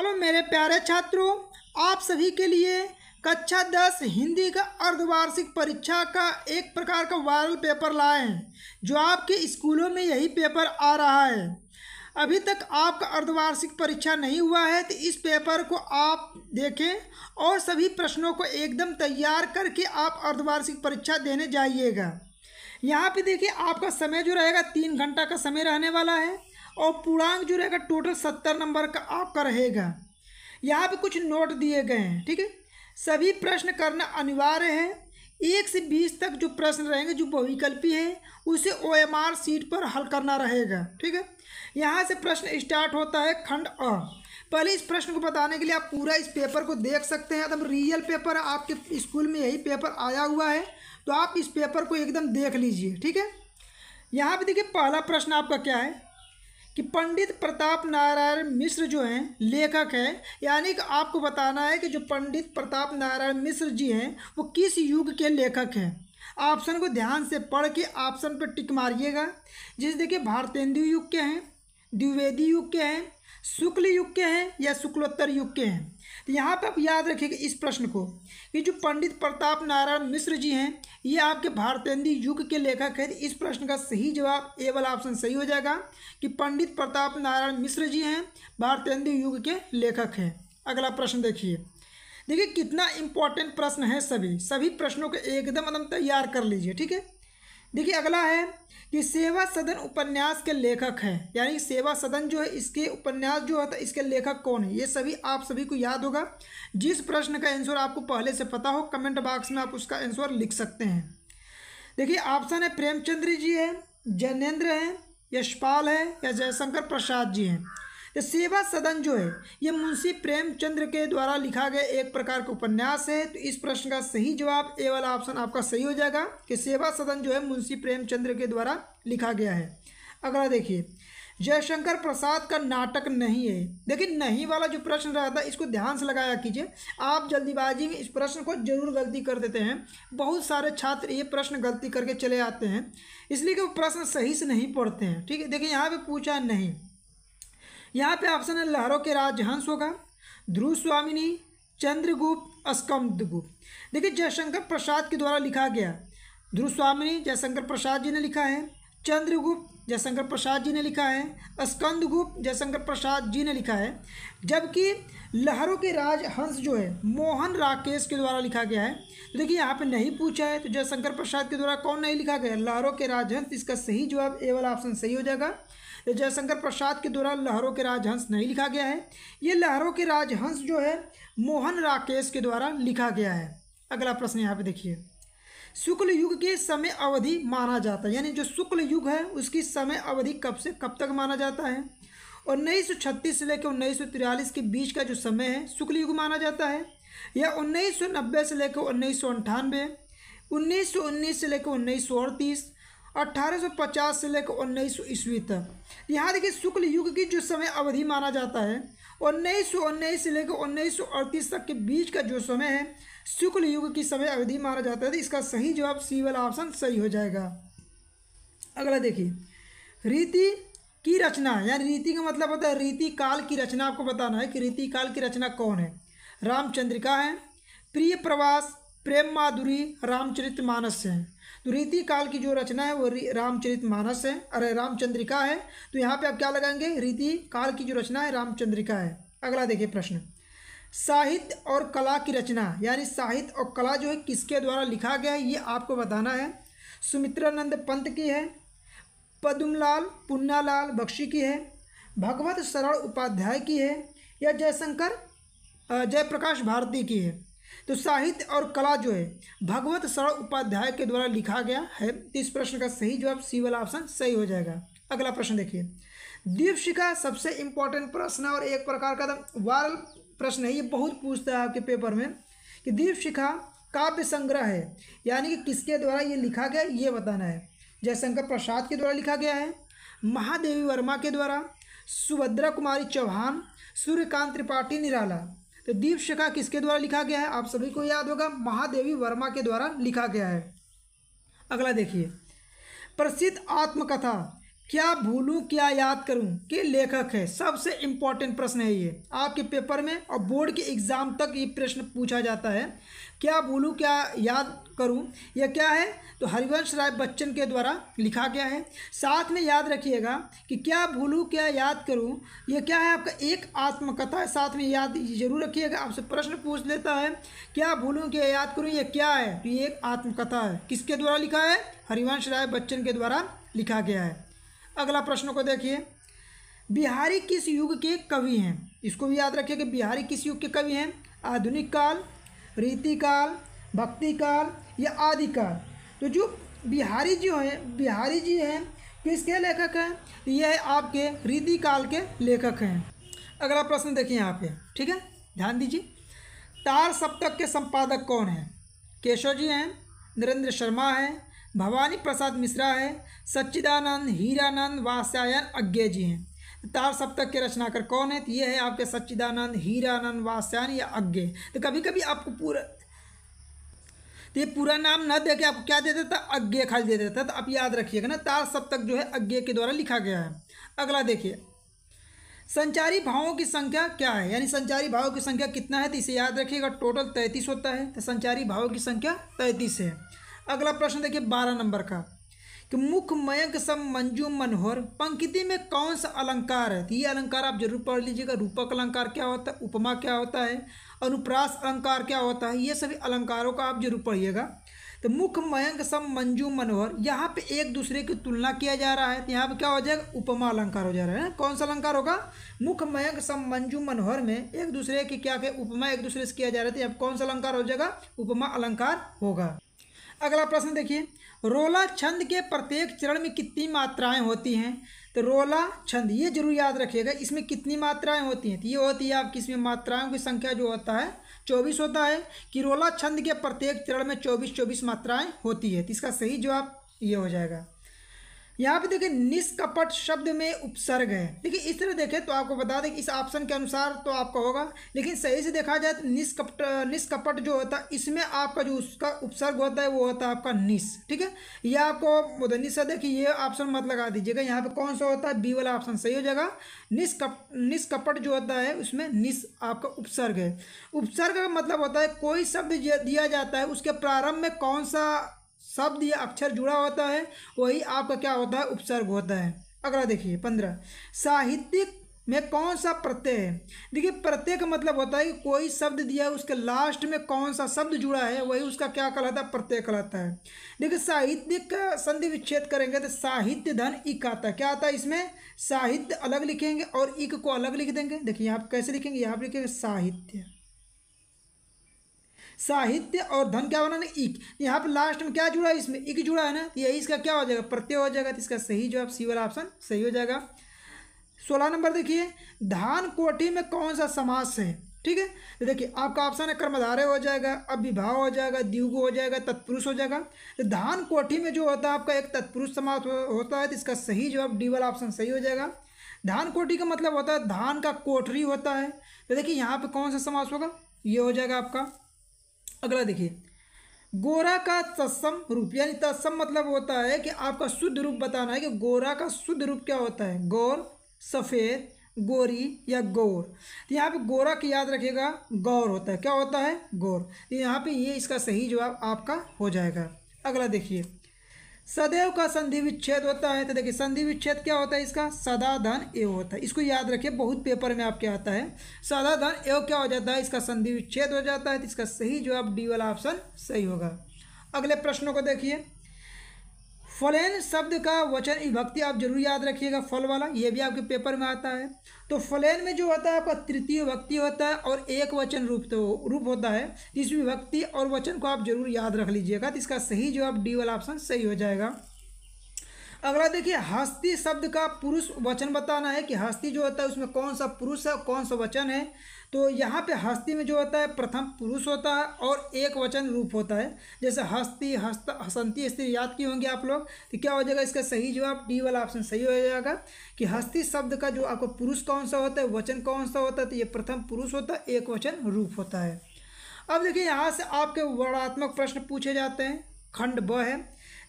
hello मेरे प्यारे छात्रों आप सभी के लिए कक्षा दस हिंदी का अर्धवार्षिक परीक्षा का एक प्रकार का वायरल पेपर लाए जो आपके स्कूलों में यही पेपर आ रहा है अभी तक आपका अर्धवार्षिक परीक्षा नहीं हुआ है तो इस पेपर को आप देखें और सभी प्रश्नों को एकदम तैयार करके आप अर्धवार्षिक परीक्षा देने जाइएगा यहाँ पे देखिए आपका समय जो रहेगा तीन घंटा का समय रहने वाला है और पूर्णांक जो रहेगा टोटल सत्तर नंबर का आपका रहेगा यहाँ पे कुछ नोट दिए गए हैं ठीक है सभी प्रश्न करना अनिवार्य है एक से बीस तक जो प्रश्न रहेंगे जो बहुविकल्पी है उसे ओ एम आर सीट पर हल करना रहेगा ठीक है यहाँ से प्रश्न स्टार्ट होता है खंड अ पहले इस प्रश्न को बताने के लिए आप पूरा इस पेपर को देख सकते हैं एकदम रियल पेपर आपके स्कूल में यही पेपर आया हुआ है तो आप इस पेपर को एकदम देख लीजिए ठीक है यहाँ पे देखिए पहला प्रश्न आपका क्या है कि पंडित प्रताप नारायण मिश्र जो हैं लेखक हैं यानी कि आपको बताना है कि जो पंडित प्रताप नारायण मिश्र जी हैं वो किस युग के लेखक हैं ऑप्शन को ध्यान से पढ़ के ऑप्शन पर टिक मारिएगा जैसे देखिए भारतेंदु युग के हैं द्विवेदी युग के हैं शुक्ल युग के हैं या शुक्लोत्तर युग के हैं तो यहाँ पे आप याद रखिएगा इस प्रश्न को कि जो पंडित प्रताप नारायण मिश्र जी हैं ये आपके भारतेंदी युग के लेखक हैं तो इस प्रश्न का सही जवाब ए वाला ऑप्शन सही हो जाएगा कि पंडित प्रताप नारायण मिश्र जी हैं भारतेंदी युग के लेखक हैं अगला प्रश्न देखिए देखिए कितना इंपॉर्टेंट प्रश्न है सभी सभी प्रश्नों को एकदम एकदम तैयार कर लीजिए ठीक है देखिए अगला है कि सेवा सदन उपन्यास के लेखक हैं यानी सेवा सदन जो है इसके उपन्यास जो है इसके लेखक कौन है ये सभी आप सभी को याद होगा जिस प्रश्न का आंसर आपको पहले से पता हो कमेंट बॉक्स में आप उसका आंसर लिख सकते हैं देखिए ऑप्शन है प्रेमचंद्र जी है जैनेन्द्र हैं यशपाल है या जयशंकर प्रसाद जी हैं तो सेवा सदन जो है ये मुंशी प्रेमचंद्र के द्वारा लिखा गया एक प्रकार का उपन्यास है तो इस प्रश्न का सही जवाब ए वाला ऑप्शन आपका सही हो जाएगा कि सेवा सदन जो है मुंशी प्रेमचंद्र के द्वारा लिखा गया है अगला देखिए जयशंकर प्रसाद का नाटक नहीं है देखिए नहीं वाला जो प्रश्न रहा था इसको ध्यान से लगाया कीजिए आप जल्दीबाजी में इस प्रश्न को जरूर गलती कर देते हैं बहुत सारे छात्र ये प्रश्न गलती करके चले आते हैं इसलिए कि वो प्रश्न सही से नहीं पढ़ते हैं ठीक है देखिए यहाँ पे पूछा नहीं यहाँ पे ऑप्शन है लहरों के राज हंस होगा ध्रुव स्वामिनी चंद्रगुप्त स्कंदगुप्त देखिए जयशंकर प्रसाद के द्वारा लिखा गया ध्रुव स्वामिनी जयशंकर प्रसाद जी ने लिखा है चंद्रगुप्त जयशंकर प्रसाद जी ने लिखा है स्कंदगुप्त जयशंकर प्रसाद जी ने लिखा है जबकि लहरों के राज हंस जो है मोहन राकेश के द्वारा लिखा गया है तो देखिए यहाँ पे नहीं पूछा है तो जयशंकर प्रसाद के द्वारा कौन नहीं लिखा गया लहरों के राज हंस इसका सही जवाब ए वाला ऑप्शन सही हो जाएगा जयशंकर प्रसाद के द्वारा लहरों के राजहंस नहीं लिखा गया है ये लहरों के राजहंस जो है मोहन राकेश के द्वारा लिखा गया है अगला प्रश्न यहाँ पे देखिए शुक्ल युग के समय अवधि माना जाता है यानी जो शुक्ल युग है उसकी समय अवधि कब से कब तक माना जाता है और उन्नीस से लेकर उन्नीस के बीच का जो समय है शुक्ल युग माना जाता है सौ नब्बे से लेकर उन्नीस सौ से लेकर उन्नीस सौ अड़तीस 1850 से लेकर उन्नीस सौ ईस्वी तक यहाँ देखिए शुक्ल युग की जो समय अवधि माना जाता है उन्नीस सौ उन्नीस से लेकर उन्नीस सौ अड़तीस तक के बीच का जो समय है शुक्ल युग की समय अवधि माना जाता है तो इसका सही जवाब सी वाला ऑप्शन सही हो जाएगा अगला देखिए रीति की रचना यानी रीति का मतलब होता है रीति काल की रचना आपको बताना है कि रीति काल की रचना कौन है रामचंद्रिका है प्रिय प्रवास प्रेम माधुरी रामचरित मानस हैं तो रीति काल की जो रचना है वो रामचरित मानस है अरे रामचंद्रिका है तो यहाँ पे आप क्या लगाएंगे रीति काल की जो रचना है रामचंद्रिका है अगला देखिए प्रश्न साहित्य और कला की रचना यानी साहित्य और कला जो है किसके द्वारा लिखा गया है ये आपको बताना है सुमित्रानंद पंत की है पदुमलाल पुन्नालाल बख्शी की है भगवत शरण उपाध्याय की है या जयशंकर जयप्रकाश भारती की है तो साहित्य और कला जो है भगवत शरण उपाध्याय के द्वारा लिखा गया है तो इस प्रश्न का सही जवाब सी वाला ऑप्शन सही हो जाएगा अगला प्रश्न देखिए दीपशिखा सबसे इंपॉर्टेंट प्रश्न और एक प्रकार का वायरल प्रश्न है ये बहुत पूछता है आपके पेपर में कि दीपशिखा काव्य संग्रह है यानी कि किसके द्वारा ये लिखा गया ये बताना है जयशंकर प्रसाद के द्वारा लिखा गया है महादेवी वर्मा के द्वारा सुभद्रा कुमारी चौहान सूर्यकांत त्रिपाठी निराला तो दीप शिखा किसके द्वारा लिखा गया है आप सभी को याद होगा महादेवी वर्मा के द्वारा लिखा गया है अगला देखिए प्रसिद्ध आत्मकथा क्या भूलूँ क्या याद करूं के लेखक है सबसे इम्पॉर्टेंट प्रश्न है ये आपके पेपर में और बोर्ड के एग्जाम तक ये प्रश्न पूछा जाता है क्या बोलूँ क्या याद करूँ यह क्या है तो हरिवंश राय बच्चन के द्वारा लिखा गया है साथ में याद रखिएगा कि क्या भूलूँ क्या याद करूँ यह क्या है आपका एक आत्मकथा साथ में याद जरूर रखिएगा आपसे प्रश्न पूछ लेता है क्या भूलूँ क्या याद करूँ यह क्या है तो ये एक आत्मकथा है किसके द्वारा लिखा है हरिवंश राय बच्चन के द्वारा लिखा गया है अगला प्रश्न को देखिए बिहारी किस युग के कवि हैं इसको भी याद रखिए कि बिहारी किस युग के कवि हैं आधुनिक काल रीतिकाल भक्तिकाल या आदिकाल तो जो बिहारी जी हैं बिहारी जी हैं किसके लेखक हैं तो यह आपके रीतिकाल के लेखक हैं अगला प्रश्न देखिए यहाँ पे ठीक है ध्यान दीजिए तार सप्तक के संपादक कौन हैं केशव जी हैं नरेंद्र शर्मा हैं भवानी प्रसाद मिश्रा है सच्चिदानंद हीरानंद वास्यायन अज्ञे जी हैं तार सप्तक के रचनाकर कौन है तो ये है आपके सच्चिदानंद हीरानंद वास्यान या अज्ञे तो कभी कभी आपको पूरा तो ये पूरा नाम न दे के आपको क्या दे देता अज्ञे खाली दे देता तो आप याद रखिएगा ना तार सप्तक जो है अज्ञे के द्वारा लिखा गया है अगला देखिए संचारी भावों की संख्या क्या है यानी संचारी भावों की संख्या कितना है तो इसे याद रखिएगा टोटल तैंतीस होता है तो संचारी भावों की संख्या तैंतीस है अगला प्रश्न देखिए बारह नंबर का कि मुख मयंक सम मंजू मनोहर पंक्ति में कौन सा अलंकार है तो ये अलंकार आप जरूर पढ़ लीजिएगा रूपक अलंकार क्या होता है उपमा क्या होता है अनुप्रास अलंकार क्या होता है ये सभी अलंकारों का आप जरूर पढ़िएगा तो मुख मयंक सम मंजू मनोहर यहाँ पे एक दूसरे की तुलना किया जा रहा है तो यहाँ पे क्या हो जाएगा उपमा अलंकार हो जा रहा है कौन सा अलंकार होगा मुख मयंक सम मंजू मनोहर में एक दूसरे की क्या क्या उपमा एक दूसरे से किया जा रहा है तो यहाँ कौन सा अलंकार हो जाएगा उपमा अलंकार होगा अगला प्रश्न देखिए रोला छंद के प्रत्येक चरण में कितनी मात्राएं होती हैं तो रोला छंद ये जरूर याद रखिएगा इसमें कितनी मात्राएं होती हैं तो ये होती है आपकी इसमें मात्राओं की संख्या जो होता है चौबीस होता है कि रोला छंद के प्रत्येक चरण में चौबीस चौबीस मात्राएं होती है तो इसका सही जवाब ये हो जाएगा यहाँ पे देखिए निष्कपट शब्द में उपसर्ग है देखिए इस तरह देखें तो आपको बता दें कि इस ऑप्शन के अनुसार तो आपका होगा लेकिन सही से देखा जाए तो निष्कपट निष्कपट जो होता है इसमें आपका जो उसका उपसर्ग होता है वो होता है आपका निस ठीक है यह आपको निशा देखिए ये ऑप्शन मत लगा दीजिएगा यहाँ पर कौन सा होता है बी वाला ऑप्शन सही हो जाएगा निष्कप निष्कपट जो होता है उसमें निस आपका उपसर्ग है उपसर्ग का मतलब होता है कोई शब्द दिया जाता है उसके प्रारंभ में कौन सा शब्द या अक्षर जुड़ा होता है वही आपका क्या होता है उपसर्ग होता है अगला देखिए पंद्रह साहित्यिक में कौन सा प्रत्यय है देखिए प्रत्यय का मतलब होता है कि कोई शब्द दिया है उसके लास्ट में कौन सा शब्द जुड़ा है वही उसका क्या कहलाता है प्रत्यय कहलाता है देखिए साहित्यिक का संधि विच्छेद करेंगे तो साहित्य धन इक आता है क्या आता है इसमें साहित्य अलग लिखेंगे और इक को अलग लिख देंगे देखिए यहाँ कैसे लिखेंगे यहाँ लिखेंगे साहित्य साहित्य और धन क्या बना ना इक यहाँ पर लास्ट में क्या जुड़ा है इसमें इक जुड़ा है ना तो यही इसका क्या हो जाएगा प्रत्यय हो जाएगा तो इसका सही जवाब सी वाला ऑप्शन सही हो जाएगा सोलह नंबर देखिए धान कोठी में कौन सा समास है ठीक है तो देखिए आपका ऑप्शन है कर्मधारय हो जाएगा अभिभाव हो जाएगा द्युग हो जाएगा तत्पुरुष हो जाएगा तो धान कोठी में जो होता है आपका एक तत्पुरुष समास होता है तो इसका सही जवाब डी वाला ऑप्शन सही हो जाएगा धान कोठी का मतलब होता है धान का कोठरी होता है तो देखिए यहाँ पे कौन सा समास होगा ये हो जाएगा आपका अगला देखिए गोरा का तत्सम रूप यानी तत्सम मतलब होता है कि आपका शुद्ध रूप बताना है कि गोरा का शुद्ध रूप क्या होता है गौर सफ़ेद गोरी या गौर तो यहाँ पे गोरा की याद रखिएगा गौर होता है क्या होता है गौर तो यहाँ पे ये इसका सही जवाब आपका हो जाएगा अगला देखिए सदैव का संधि विच्छेद होता है तो देखिए संधि विच्छेद क्या होता है इसका सदा धन एव होता है इसको याद रखिए बहुत पेपर में आपके आता है सदा धन एव क्या हो जाता है इसका संधि विच्छेद हो जाता है तो इसका सही जो आप डी वाला ऑप्शन सही होगा अगले प्रश्नों को देखिए फलेन शब्द का वचन विभक्ति आप जरूर याद रखिएगा फल वाला ये भी आपके पेपर में आता है तो फलेन में जो होता है आपका तृतीय विभक्ति होता है और एक वचन रूप तो रूप होता है इस विभक्ति और वचन को आप जरूर याद रख लीजिएगा तो इसका सही जवाब डी वाला ऑप्शन सही हो जाएगा अगला देखिए हस्ती शब्द का पुरुष वचन बताना है कि हस्ती जो होता है उसमें कौन सा पुरुष है कौन सा वचन है तो यहाँ पे हस्ती में जो होता है प्रथम पुरुष होता है और एक वचन रूप होता है जैसे हस्ती हस्त हसंती स्त्री याद की होंगे आप लोग तो क्या हो जाएगा इसका सही जवाब डी वाला ऑप्शन सही हो जाएगा कि हस्ती शब्द का जो आपको पुरुष कौन सा होता है वचन कौन सा होता है तो ये प्रथम पुरुष होता है एक वचन रूप होता है अब देखिए यहाँ से आपके वर्णात्मक प्रश्न पूछे जाते हैं खंड ब है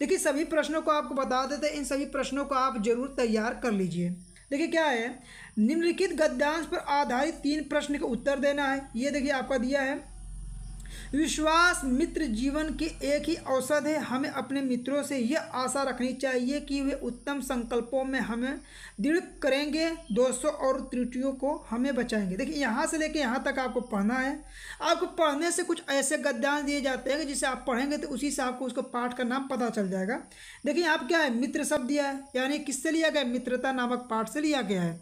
देखिए सभी प्रश्नों को आपको बता देते हैं इन सभी प्रश्नों को आप जरूर तैयार कर लीजिए देखिए क्या है निम्नलिखित गद्यांश पर आधारित तीन प्रश्न का उत्तर देना है ये देखिए आपका दिया है विश्वास मित्र जीवन के एक ही औसत है हमें अपने मित्रों से यह आशा रखनी चाहिए कि वे उत्तम संकल्पों में हमें दृढ़ करेंगे दोषों और त्रुटियों को हमें बचाएंगे देखिए यहाँ से लेकर यहाँ तक आपको पढ़ना है आपको पढ़ने से कुछ ऐसे गद्यांश दिए जाते हैं कि जिसे आप पढ़ेंगे तो उसी से आपको उसको पाठ का नाम पता चल जाएगा देखिए आप क्या है मित्र शब्द दिया है यानी किससे लिया गया मित्रता नामक पाठ से लिया गया है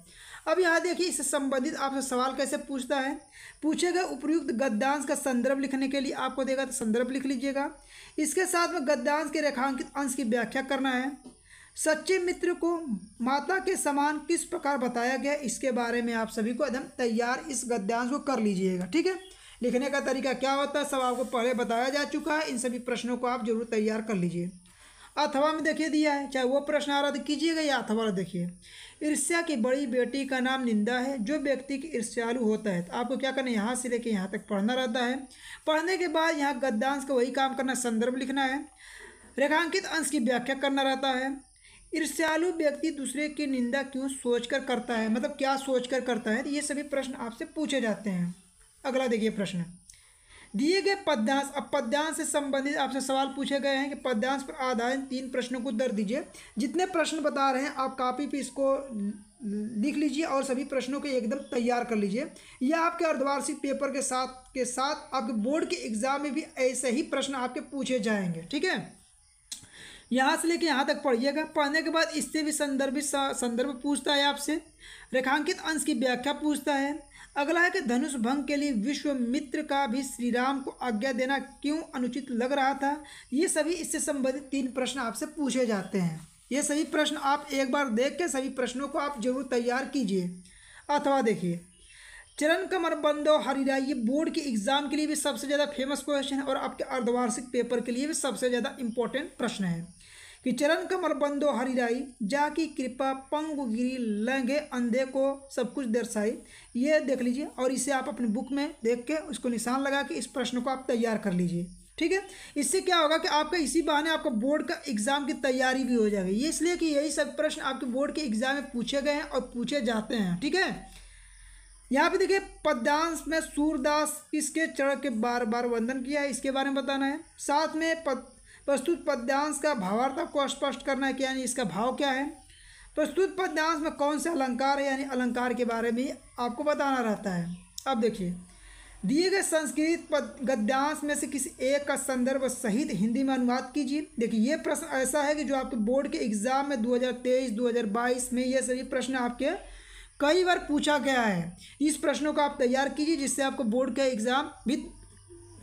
अब यहाँ देखिए इससे संबंधित आपसे सवाल कैसे पूछता है पूछे गए उपयुक्त गद्यांश का संदर्भ लिखने के लिए आपको देगा तो संदर्भ लिख लीजिएगा इसके साथ में गद्यांश के रेखांकित अंश की व्याख्या करना है सच्चे मित्र को माता के समान किस प्रकार बताया गया इसके बारे में आप सभी को एकदम तैयार इस गद्यांश को कर लीजिएगा ठीक है लिखने का तरीका क्या होता है सब आपको पहले बताया जा चुका है इन सभी प्रश्नों को आप जरूर तैयार कर लीजिए अथवा में देखिए दिया है चाहे वो प्रश्न आ रहा कीजिएगा या अथवा देखिए ईर्ष्या की बड़ी बेटी का नाम निंदा है जो व्यक्ति की ईर्ष्यालु होता है तो आपको क्या करना है यहाँ से लेके यहाँ तक पढ़ना रहता है पढ़ने के बाद यहाँ गद्दांश का वही काम करना संदर्भ लिखना है रेखांकित अंश की व्याख्या करना रहता है ईर्ष्यालु व्यक्ति दूसरे की निंदा क्यों सोचकर करता है मतलब क्या सोचकर करता है तो ये सभी प्रश्न आपसे पूछे जाते हैं अगला देखिए प्रश्न दिए गए पद्यांश अब पद्यांश से संबंधित आपसे सवाल पूछे गए हैं कि पद्यांश पर आधारित तीन प्रश्नों को उत्तर दीजिए जितने प्रश्न बता रहे हैं आप कापी पे इसको लिख लीजिए और सभी प्रश्नों को एकदम तैयार कर लीजिए यह आपके अर्धवार्षिक पेपर के साथ के साथ आपके बोर्ड के एग्जाम में भी ऐसे ही प्रश्न आपके पूछे जाएंगे ठीक है यहाँ से लेके यहाँ तक पढ़िएगा पढ़ने के बाद इससे भी संदर्भित संदर्भ पूछता है आपसे रेखांकित अंश की व्याख्या पूछता है अगला है कि धनुष भंग के लिए विश्वमित्र का भी श्री राम को आज्ञा देना क्यों अनुचित लग रहा था ये सभी इससे संबंधित तीन प्रश्न आपसे पूछे जाते हैं ये सभी प्रश्न आप एक बार देख के सभी प्रश्नों को आप जरूर तैयार कीजिए अथवा देखिए चरण कमर बंदो हरिरा ये बोर्ड के एग्ज़ाम के लिए भी सबसे ज़्यादा फेमस क्वेश्चन है और आपके अर्धवार्षिक पेपर के लिए भी सबसे ज़्यादा इंपॉर्टेंट प्रश्न है कि चरण कमर बंदो हरिराई जाकी कृपा पंगु गिरी लेंगे अंधे को सब कुछ दर्शाई ये देख लीजिए और इसे आप अपने बुक में देख के उसको निशान लगा के इस प्रश्न को आप तैयार कर लीजिए ठीक है इससे क्या होगा कि आपका इसी बहाने आपका बोर्ड का एग्ज़ाम की तैयारी भी हो जाएगी ये इसलिए कि यही सब प्रश्न आपके बोर्ड के एग्ज़ाम में पूछे गए हैं और पूछे जाते हैं ठीक है यहाँ पे देखिए पद्यांश में सूरदास किसके चढ़ के बार बार वंदन किया है इसके बारे में बताना है साथ में प्रस्तुत पद्यांश का भावार्थ आपको स्पष्ट करना है कि यानी इसका भाव क्या है प्रस्तुत पद्यांश में कौन से अलंकार है यानी अलंकार के बारे में आपको बताना रहता है अब देखिए दिए गए संस्कृत पद गद्यांश में से किसी एक का संदर्भ सहित हिंदी में अनुवाद कीजिए देखिए ये प्रश्न ऐसा है कि जो आपके बोर्ड के एग्ज़ाम में 2023 2022 में ये सभी प्रश्न आपके कई बार पूछा गया है इस प्रश्नों को आप तैयार कीजिए जिससे आपको बोर्ड का एग्ज़ाम भी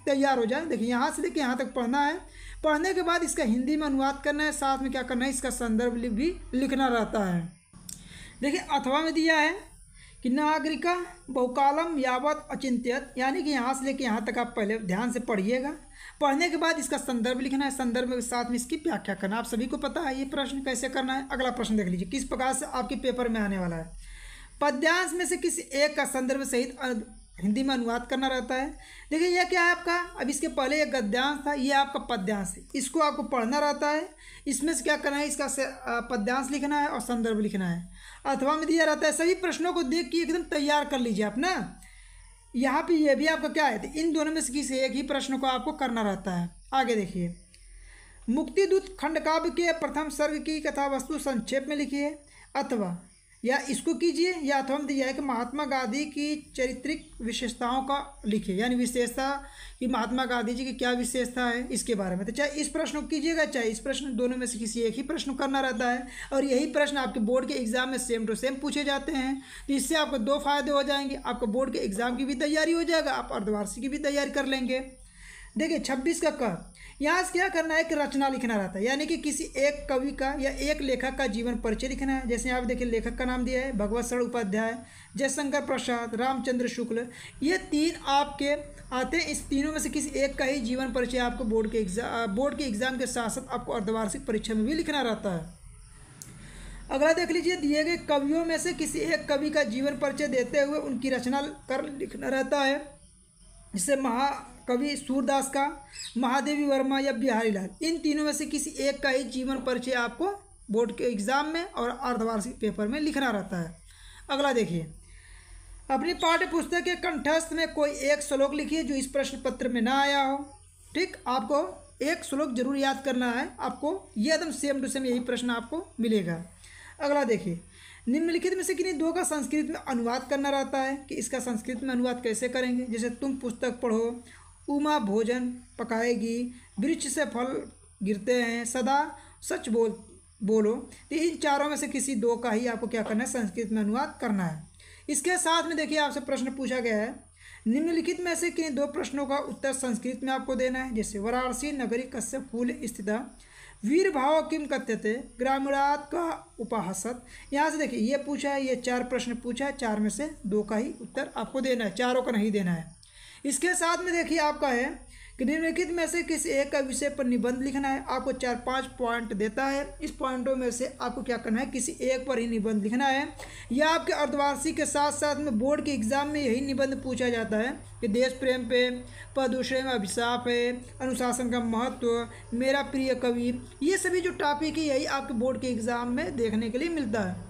तैयार हो जाए देखिए यहाँ से देखिए यहाँ तक पढ़ना है पढ़ने के बाद इसका हिंदी में अनुवाद करना है साथ में क्या करना है इसका संदर्भ भी लिखना रहता है देखिए अथवा में दिया है कि नागरिक बहुकालम यावत अचिंत्यत यानी कि यहाँ से लेकर यहाँ तक आप पहले ध्यान से पढ़िएगा पढ़ने के बाद इसका संदर्भ लिखना है संदर्भ के साथ में इसकी व्याख्या करना आप सभी को पता है ये प्रश्न कैसे करना है अगला प्रश्न देख लीजिए किस प्रकार से आपके पेपर में आने वाला है पद्यांश में से किसी एक का संदर्भ सहित हिंदी में अनुवाद करना रहता है देखिए यह क्या है आपका अब इसके पहले यह गद्यांश था यह आपका पद्यांश है इसको आपको पढ़ना रहता है इसमें से क्या करना है इसका पद्यांश लिखना है और संदर्भ लिखना है अथवा में दिया रहता है सभी प्रश्नों को देख के एकदम तैयार कर लीजिए आप ना यहाँ पे ये भी आपका क्या है तो इन दोनों में से किसी एक ही प्रश्न को आपको करना रहता है आगे देखिए मुक्तिदूत खंडकाव्य के प्रथम सर्ग की कथा वस्तु संक्षेप में लिखिए अथवा या इसको कीजिए या अथवा हम दिया है कि महात्मा गांधी की चरित्रिक विशेषताओं का लिखिए यानी विशेषता कि महात्मा गांधी जी की क्या विशेषता है इसके बारे में तो चाहे इस प्रश्न को कीजिएगा चाहे इस प्रश्न दोनों में से किसी एक ही प्रश्न करना रहता है और यही प्रश्न आपके बोर्ड के एग्ज़ाम में सेम टू सेम पूछे जाते हैं तो इससे आपको दो फायदे हो जाएंगे आपका बोर्ड के एग्ज़ाम की भी तैयारी हो जाएगा आप अर्धवार्षिक की भी तैयारी कर लेंगे देखिए छब्बीस का क यहाँ से क्या करना है कि रचना लिखना रहता है यानी कि किसी एक कवि का या एक लेखक का जीवन परिचय लिखना है जैसे यहाँ देखिए लेखक का नाम दिया है भगवत शरण उपाध्याय जयशंकर प्रसाद रामचंद्र शुक्ल ये तीन आपके आते हैं इस तीनों में से किसी एक का ही जीवन परिचय आपको बोर्ड के एग्जाम बोर्ड के एग्जाम के साथ साथ आपको अर्धवार्षिक परीक्षा में भी लिखना रहता है अगला देख लीजिए दिए गए कवियों में से किसी एक कवि का जीवन परिचय देते हुए उनकी रचना कर लिखना रहता है जिसे महा कवि सूरदास का महादेवी वर्मा या बिहारी लाल इन तीनों में से किसी एक का ही जीवन परिचय आपको बोर्ड के एग्ज़ाम में और अर्धवार्षिक पेपर में लिखना रहता है अगला देखिए अपनी पाठ्य पुस्तक के कंठस्थ में कोई एक श्लोक लिखिए जो इस प्रश्न पत्र में ना आया हो ठीक आपको एक श्लोक जरूर याद करना है आपको ये एकदम सेम टू सेम यही प्रश्न आपको मिलेगा अगला देखिए निम्नलिखित में से किन्हीं दो का संस्कृत में अनुवाद करना रहता है कि इसका संस्कृत में अनुवाद कैसे करेंगे जैसे तुम पुस्तक पढ़ो उमा भोजन पकाएगी वृक्ष से फल गिरते हैं सदा सच बोल बोलो तो इन चारों में से किसी दो का ही आपको क्या करना है संस्कृत में अनुवाद करना है इसके साथ में देखिए आपसे प्रश्न पूछा गया है निम्नलिखित में से किन दो प्रश्नों का उत्तर संस्कृत में आपको देना है जैसे वाराणसी नगरी कश्यप फूल स्थित वीर भाव किम कथ्य थे ग्रामीणात का उपहासत यहाँ से देखिए ये पूछा है ये चार प्रश्न पूछा है चार में से दो का ही उत्तर आपको देना है चारों का नहीं देना है इसके साथ में देखिए आपका है कि निम्नलिखित में से किसी एक का विषय पर निबंध लिखना है आपको चार पाँच पॉइंट देता है इस पॉइंटों में से आपको क्या करना है किसी एक पर ही निबंध लिखना है या आपके अर्धवार्षिक के साथ साथ में बोर्ड के एग्जाम में यही निबंध पूछा जाता है कि देश प्रेम पे प्रदूषण में अभिशाप है अनुशासन का महत्व मेरा प्रिय कवि ये सभी जो टॉपिक है यही आपके बोर्ड के एग्जाम में देखने के लिए मिलता है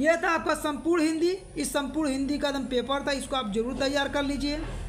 यह था आपका संपूर्ण हिंदी इस संपूर्ण हिंदी का एकदम पेपर था इसको आप जरूर तैयार कर लीजिए